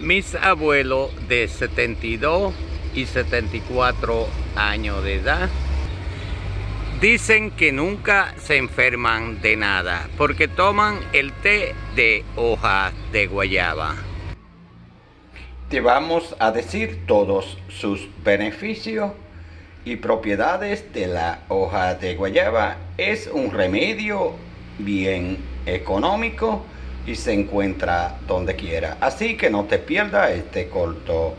Mis abuelos de 72 y 74 años de edad dicen que nunca se enferman de nada porque toman el té de hoja de guayaba. Te vamos a decir todos sus beneficios y propiedades de la hoja de guayaba. Es un remedio bien económico y se encuentra donde quiera. Así que no te pierdas este corto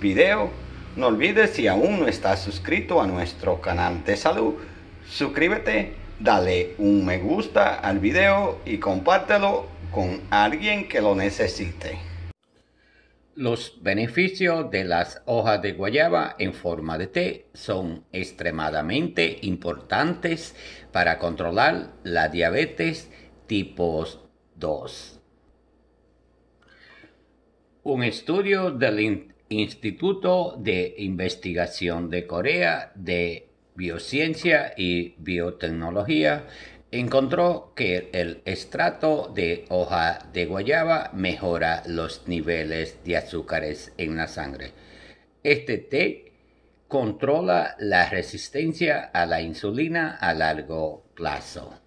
video. No olvides si aún no estás suscrito a nuestro canal de salud, suscríbete, dale un me gusta al video y compártelo con alguien que lo necesite. Los beneficios de las hojas de guayaba en forma de té son extremadamente importantes para controlar la diabetes tipos 2. Un estudio del Instituto de Investigación de Corea de Biociencia y Biotecnología encontró que el estrato de hoja de guayaba mejora los niveles de azúcares en la sangre. Este té controla la resistencia a la insulina a largo plazo.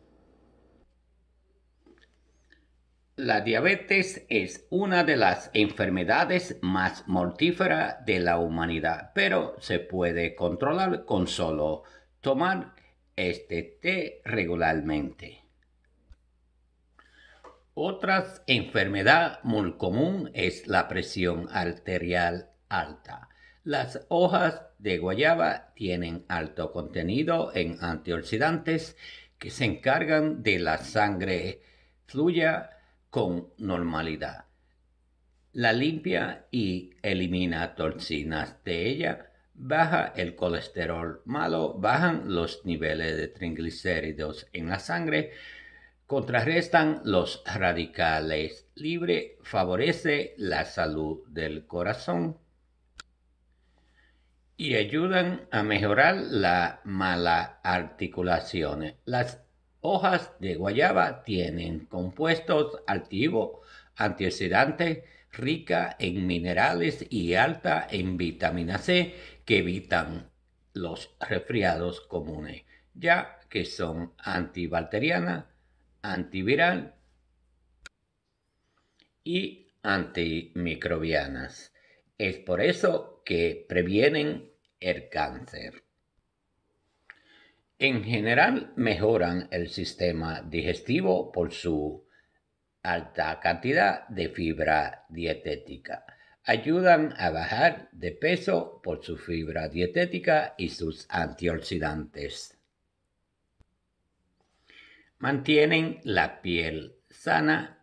La diabetes es una de las enfermedades más mortíferas de la humanidad, pero se puede controlar con solo tomar este té regularmente. Otra enfermedad muy común es la presión arterial alta. Las hojas de guayaba tienen alto contenido en antioxidantes que se encargan de la sangre fluya con normalidad. La limpia y elimina toxinas de ella, baja el colesterol malo, bajan los niveles de triglicéridos en la sangre, contrarrestan los radicales libres, favorece la salud del corazón y ayudan a mejorar la mala articulación. Las Hojas de guayaba tienen compuestos activos, antioxidantes, rica en minerales y alta en vitamina C que evitan los resfriados comunes, ya que son antibacteriana, antiviral y antimicrobianas. Es por eso que previenen el cáncer. En general mejoran el sistema digestivo por su alta cantidad de fibra dietética. Ayudan a bajar de peso por su fibra dietética y sus antioxidantes. Mantienen la piel sana.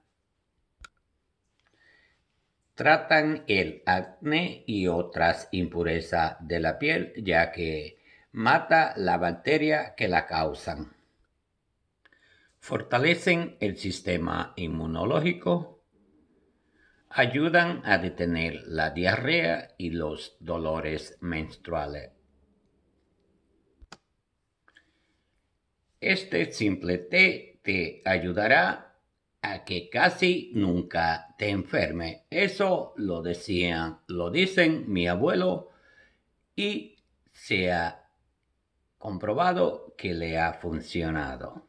Tratan el acné y otras impurezas de la piel ya que mata la bacteria que la causan. Fortalecen el sistema inmunológico, ayudan a detener la diarrea y los dolores menstruales. Este simple té te ayudará a que casi nunca te enferme. Eso lo decían, lo dicen mi abuelo y sea comprobado que le ha funcionado.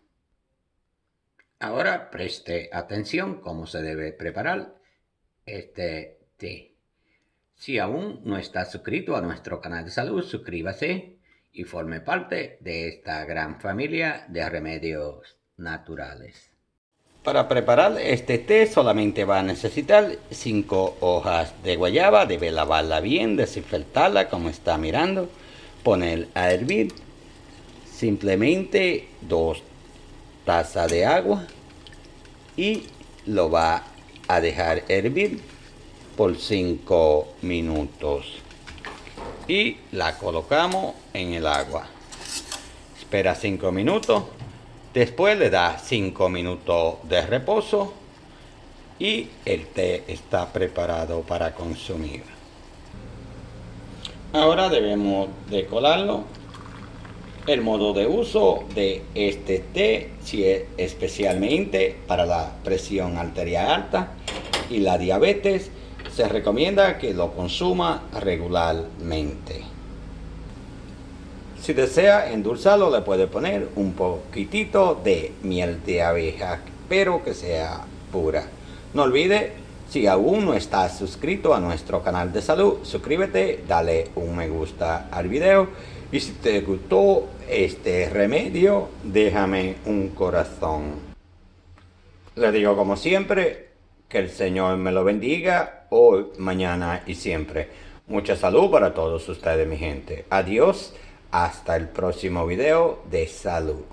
Ahora preste atención cómo se debe preparar este té. Si aún no está suscrito a nuestro canal de salud, suscríbase y forme parte de esta gran familia de remedios naturales. Para preparar este té solamente va a necesitar 5 hojas de guayaba, debe lavarla bien, desinfectarla como está mirando, poner a hervir simplemente dos tazas de agua y lo va a dejar hervir por 5 minutos y la colocamos en el agua espera 5 minutos después le da 5 minutos de reposo y el té está preparado para consumir ahora debemos decolarlo el modo de uso de este té, si es especialmente para la presión arterial alta y la diabetes, se recomienda que lo consuma regularmente. Si desea endulzarlo, le puede poner un poquitito de miel de abeja, pero que sea pura. No olvide, si aún no estás suscrito a nuestro canal de salud, suscríbete, dale un me gusta al video y si te gustó este remedio, déjame un corazón. Les digo como siempre, que el Señor me lo bendiga hoy, mañana y siempre. Mucha salud para todos ustedes, mi gente. Adiós, hasta el próximo video de salud.